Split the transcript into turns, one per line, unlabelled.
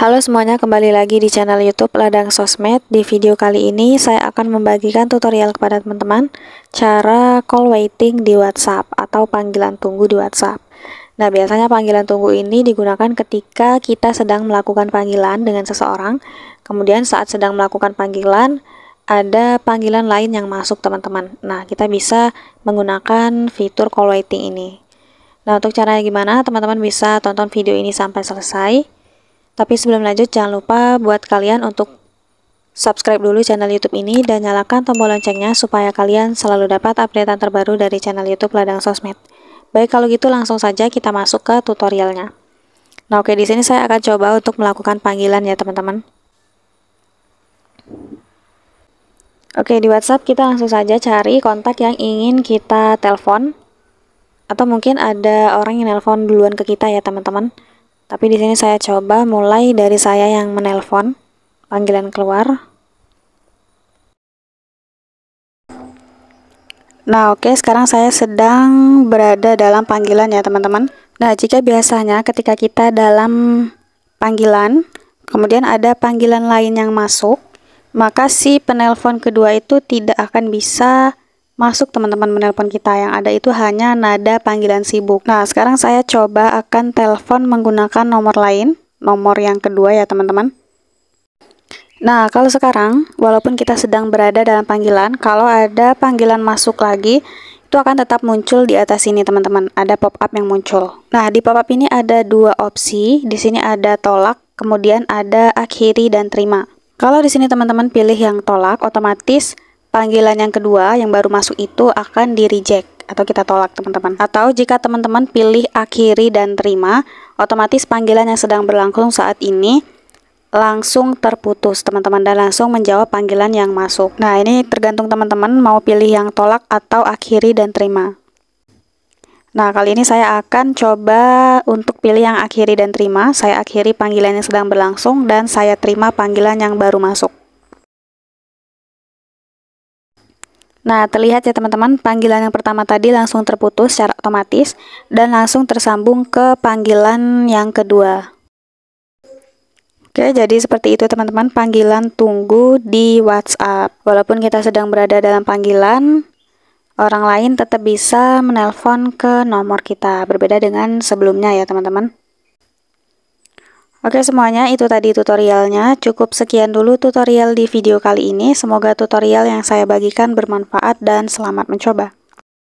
Halo semuanya, kembali lagi di channel YouTube Ladang Sosmed. Di video kali ini saya akan membagikan tutorial kepada teman-teman cara call waiting di WhatsApp atau panggilan tunggu di WhatsApp. Nah, biasanya panggilan tunggu ini digunakan ketika kita sedang melakukan panggilan dengan seseorang, kemudian saat sedang melakukan panggilan ada panggilan lain yang masuk teman-teman. Nah, kita bisa menggunakan fitur call waiting ini. Nah, untuk caranya gimana? Teman-teman bisa tonton video ini sampai selesai. Tapi sebelum lanjut jangan lupa buat kalian untuk subscribe dulu channel YouTube ini dan nyalakan tombol loncengnya supaya kalian selalu dapat updatean terbaru dari channel YouTube Ladang Sosmed. Baik kalau gitu langsung saja kita masuk ke tutorialnya. Nah oke di sini saya akan coba untuk melakukan panggilan ya teman-teman. Oke di WhatsApp kita langsung saja cari kontak yang ingin kita telepon atau mungkin ada orang yang nelpon duluan ke kita ya teman-teman. Tapi di sini saya coba mulai dari saya yang menelpon panggilan keluar. Nah, oke, okay, sekarang saya sedang berada dalam panggilan ya, teman-teman. Nah, jika biasanya ketika kita dalam panggilan, kemudian ada panggilan lain yang masuk, maka si penelpon kedua itu tidak akan bisa masuk teman-teman menelpon kita yang ada itu hanya nada panggilan sibuk. Nah, sekarang saya coba akan telepon menggunakan nomor lain, nomor yang kedua ya teman-teman. Nah, kalau sekarang, walaupun kita sedang berada dalam panggilan, kalau ada panggilan masuk lagi, itu akan tetap muncul di atas sini teman-teman. Ada pop-up yang muncul. Nah, di pop-up ini ada dua opsi. Di sini ada tolak, kemudian ada akhiri dan terima. Kalau di sini teman-teman pilih yang tolak, otomatis Panggilan yang kedua yang baru masuk itu akan di reject atau kita tolak teman-teman. Atau jika teman-teman pilih akhiri dan terima, otomatis panggilan yang sedang berlangsung saat ini langsung terputus teman-teman dan langsung menjawab panggilan yang masuk. Nah ini tergantung teman-teman mau pilih yang tolak atau akhiri dan terima. Nah kali ini saya akan coba untuk pilih yang akhiri dan terima. Saya akhiri panggilan yang sedang berlangsung dan saya terima panggilan yang baru masuk. Nah, terlihat ya teman-teman, panggilan yang pertama tadi langsung terputus secara otomatis dan langsung tersambung ke panggilan yang kedua. Oke, jadi seperti itu teman-teman, panggilan tunggu di WhatsApp. Walaupun kita sedang berada dalam panggilan, orang lain tetap bisa menelpon ke nomor kita, berbeda dengan sebelumnya ya teman-teman. Oke semuanya, itu tadi tutorialnya. Cukup sekian dulu tutorial di video kali ini. Semoga tutorial yang saya bagikan bermanfaat dan selamat mencoba.